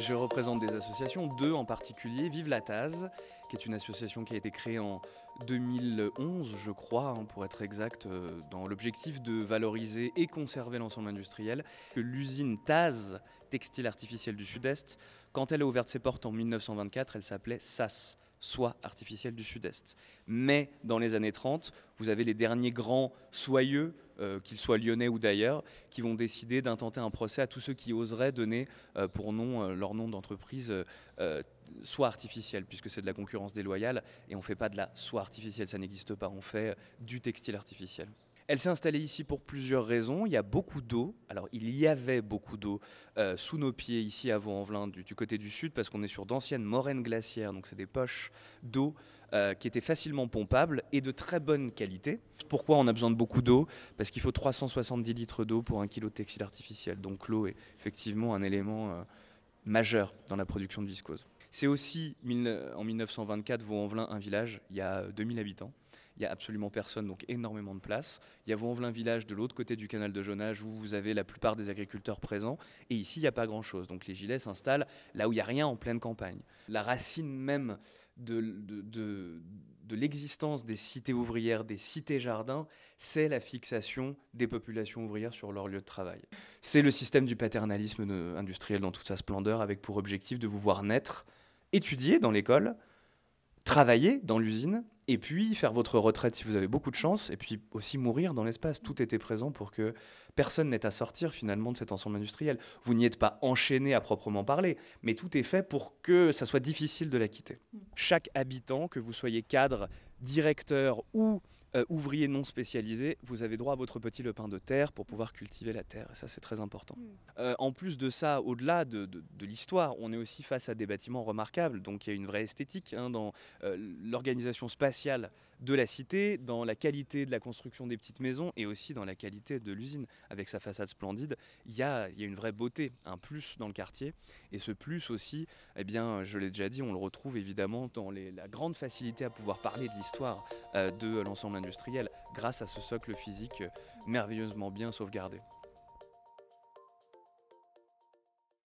Je représente des associations, deux en particulier, Vive la Taz, qui est une association qui a été créée en 2011, je crois, hein, pour être exact, euh, dans l'objectif de valoriser et conserver l'ensemble industriel. L'usine Taz, textile artificiel du Sud-Est, quand elle a ouvert ses portes en 1924, elle s'appelait SAS soit artificielle du sud-est. Mais dans les années 30, vous avez les derniers grands soyeux, euh, qu'ils soient lyonnais ou d'ailleurs, qui vont décider d'intenter un procès à tous ceux qui oseraient donner euh, pour nom euh, leur nom d'entreprise soit artificielle, puisque c'est de la concurrence déloyale, et on ne fait pas de la soie artificielle, ça n'existe pas, on fait du textile artificiel. Elle s'est installée ici pour plusieurs raisons. Il y a beaucoup d'eau. Alors, il y avait beaucoup d'eau euh, sous nos pieds ici à Vaux-en-Velin, du, côté du sud, parce qu'on est sur d'anciennes moraines glaciaires. Donc, c'est des poches d'eau euh, qui étaient facilement pompables et de très bonne qualité. Pourquoi on a besoin de beaucoup d'eau Parce qu'il faut 370 litres d'eau pour un kilo de textile artificiel. Donc, l'eau est effectivement un élément euh, majeur dans la production de viscose. C'est aussi, en 1924, Vaux-en-Velin, un village, il y a 2000 euh, habitants. Il n'y a absolument personne, donc énormément de place. Il y a Vaux-en-Velin village de l'autre côté du canal de Jonage où vous avez la plupart des agriculteurs présents. Et ici, il n'y a pas grand-chose. Donc les gilets s'installent là où il n'y a rien en pleine campagne. La racine même de, de l'existence des cités ouvrières, des cités-jardins, c'est la fixation des populations ouvrières sur leur lieu de travail. C'est le système du paternalisme euh, industriel dans toute sa splendeur, avec pour objectif de vous voir naître étudier dans l'école, travailler dans l'usine, et puis faire votre retraite si vous avez beaucoup de chance, et puis aussi mourir dans l'espace. Tout était présent pour que personne n'ait à sortir finalement de cet ensemble industriel. Vous n'y êtes pas enchaîné à proprement parler, mais tout est fait pour que ça soit difficile de la quitter. Mm. Chaque habitant, que vous soyez cadre, directeur ou Ouvriers euh, ouvrier non spécialisé, vous avez droit à votre petit lepin de terre pour pouvoir cultiver la terre. Et ça, c'est très important. Mm. Euh, en plus de ça, au-delà de, l'histoire, on est aussi face à des bâtiments remarquables. Donc, il y a une vraie esthétique hein, dans euh, l'organisation spatiale de la cité, dans la qualité de la construction des petites maisons et aussi dans la qualité de l'usine. Avec sa façade splendide, il y a, une vraie beauté, un plus dans le quartier. Et ce plus aussi, eh bien, je l'ai déjà dit, on le retrouve évidemment dans la grande facilité à pouvoir parler de l'histoire euh, de l'ensemble industriel grâce à ce socle physique euh, merveilleusement bien sauvegardé.